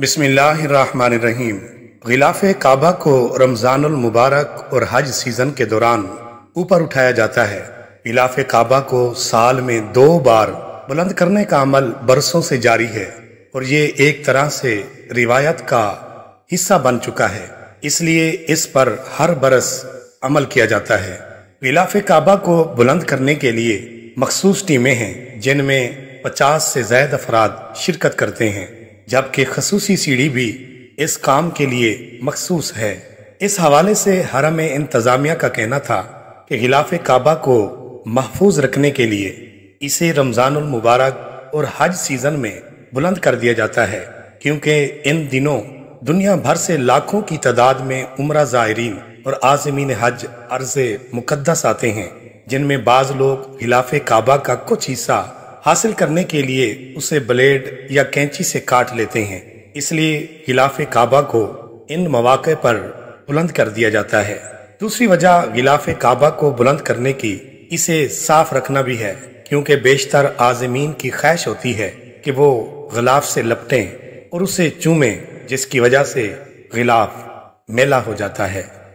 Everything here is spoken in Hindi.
बिसमीम गिलाफ काबा को रमज़ानमबारक और हज सीज़न के दौरान ऊपर उठाया जाता है गिलाफ काबा को साल में दो बार बुलंद करने का अमल बरसों से जारी है और ये एक तरह से रिवायत का हिस्सा बन चुका है इसलिए इस पर हर बरस अमल किया जाता है गिलाफ काबा को बुलंद करने के लिए मखसूस टीमें हैं जिनमें पचास से जायद अफराद शिरकत करते हैं जबकि खसूसी सीढ़ी भी इस काम के लिए मखसूस है इस हवाले से हरम इंतज़ामिया का कहना था कि खिलाफ काबा को महफूज रखने के लिए इसे रमज़ानमबारक और हज सीज़न में बुलंद कर दिया जाता है क्योंकि इन दिनों दुनिया भर से लाखों की तादाद में उम्र ज़ायरीन और आजमीन हज अर्ज मुकदस आते हैं जिनमें बाज़ लोग खिलाफ काबा का कुछ हिस्सा हासिल करने के लिए उसे ब्लेड या कैंची से काट लेते हैं इसलिए गिलाफ काबा को इन मौाक़े पर बुलंद कर दिया जाता है दूसरी वजह गिलाफ काबा को बुलंद करने की इसे साफ रखना भी है क्योंकि बेशतर आजमीन की ख्वाहिश होती है कि वो गिलाफ से लपटें और उसे चूमें जिसकी वजह से गिलाफ मेला हो जाता है